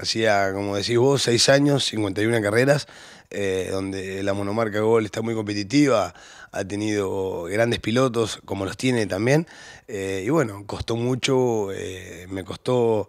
hacía, como decís vos, seis años, 51 carreras, eh, donde la monomarca Gol está muy competitiva, ha tenido grandes pilotos, como los tiene también, eh, y bueno, costó mucho, eh, me costó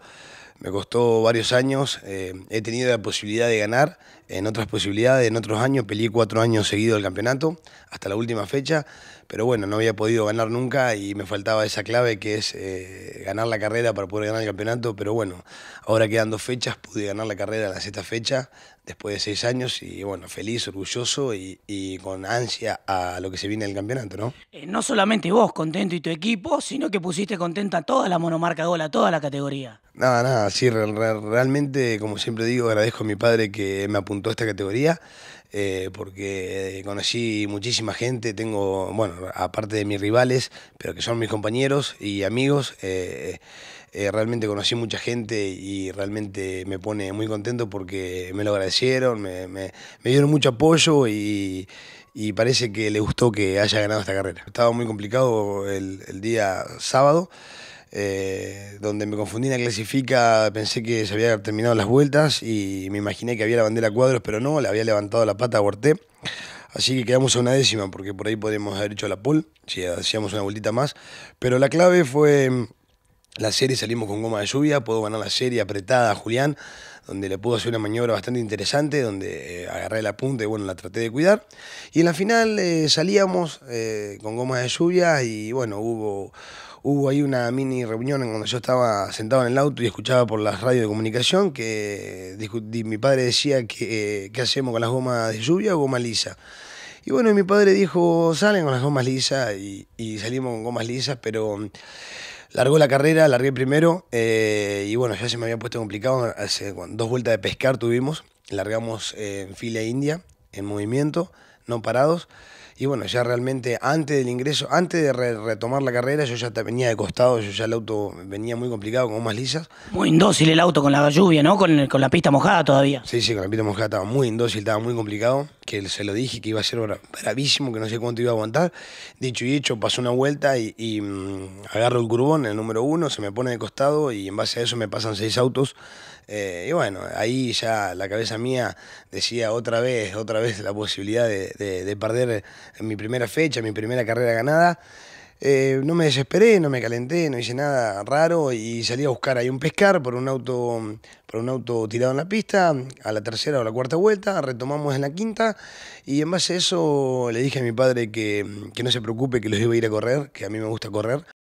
me costó varios años, eh, he tenido la posibilidad de ganar en otras posibilidades, en otros años, peleé cuatro años seguidos el campeonato, hasta la última fecha, pero bueno, no había podido ganar nunca y me faltaba esa clave que es eh, ganar la carrera para poder ganar el campeonato, pero bueno, ahora quedan dos fechas, pude ganar la carrera en la sexta fecha, después de seis años y bueno, feliz, orgulloso y, con ansia a lo que se viene del campeonato, ¿no? Eh, no solamente vos contento y tu equipo, sino que pusiste contenta toda la monomarca Gola, toda la categoría. Nada, nada, sí, realmente, como siempre digo, agradezco a mi padre que me apuntó a esta categoría, eh, porque eh, conocí muchísima gente, tengo, bueno, aparte de mis rivales, pero que son mis compañeros y amigos, eh, realmente conocí mucha gente y realmente me pone muy contento porque me lo agradecieron, me, dieron mucho apoyo y parece que le gustó que haya ganado esta carrera. Estaba muy complicado el día sábado, eh, donde me confundí en la clasifica, pensé que se había terminado las vueltas y me imaginé que había la bandera cuadros, pero no, le había levantado la pata, aborté. Así que quedamos a una décima, porque por ahí podríamos haber hecho la pole, si hacíamos una vueltita más. Pero la clave fue mm, la serie, salimos con goma de lluvia, puedo ganar la serie apretada a Julián, donde le pudo hacer una maniobra bastante interesante, donde eh, agarré la punta y bueno, la traté de cuidar. Y en la final eh, salíamos con goma de lluvia y bueno, hubo hubo ahí una mini reunión en cuando yo estaba sentado en el auto y escuchaba por las radios de comunicación que mi padre decía que eh, qué hacemos con las gomas de lluvia o goma lisa. Y bueno, mi padre dijo, salen con las gomas lisas y, salimos con gomas lisas, pero mm, largó la carrera, largué primero eh, y bueno, ya se me había puesto complicado, hace dos vueltas de pescar tuvimos, largamos eh, en fila india, en movimiento, no parados. Y bueno, ya realmente antes del ingreso, antes de retomar la carrera, yo ya venía de costado, yo ya el auto venía muy complicado, con más lisas. Muy indócil el auto con la lluvia, ¿no? Con, con la pista mojada todavía. Sí, sí, con la pista mojada estaba muy indócil, estaba muy complicado que se lo dije que iba a ser bravísimo, que no sé cuánto iba a aguantar. Dicho y hecho, pasó una vuelta y, mm, agarro el curbón, el número uno, se me pone de costado y en base a eso me pasan seis autos. Eh, y bueno, ahí ya la cabeza mía decía otra vez, otra vez la posibilidad de, de perder mi primera fecha, mi primera carrera ganada. Eh, no me desesperé, no me calenté, no hice nada raro y salí a buscar ahí un pescar por un auto, por un auto tirado en la pista, a la tercera o la cuarta vuelta, retomamos en la quinta y en base a eso le dije a mi padre que, que no se preocupe, que los iba a ir a correr, que a mí me gusta correr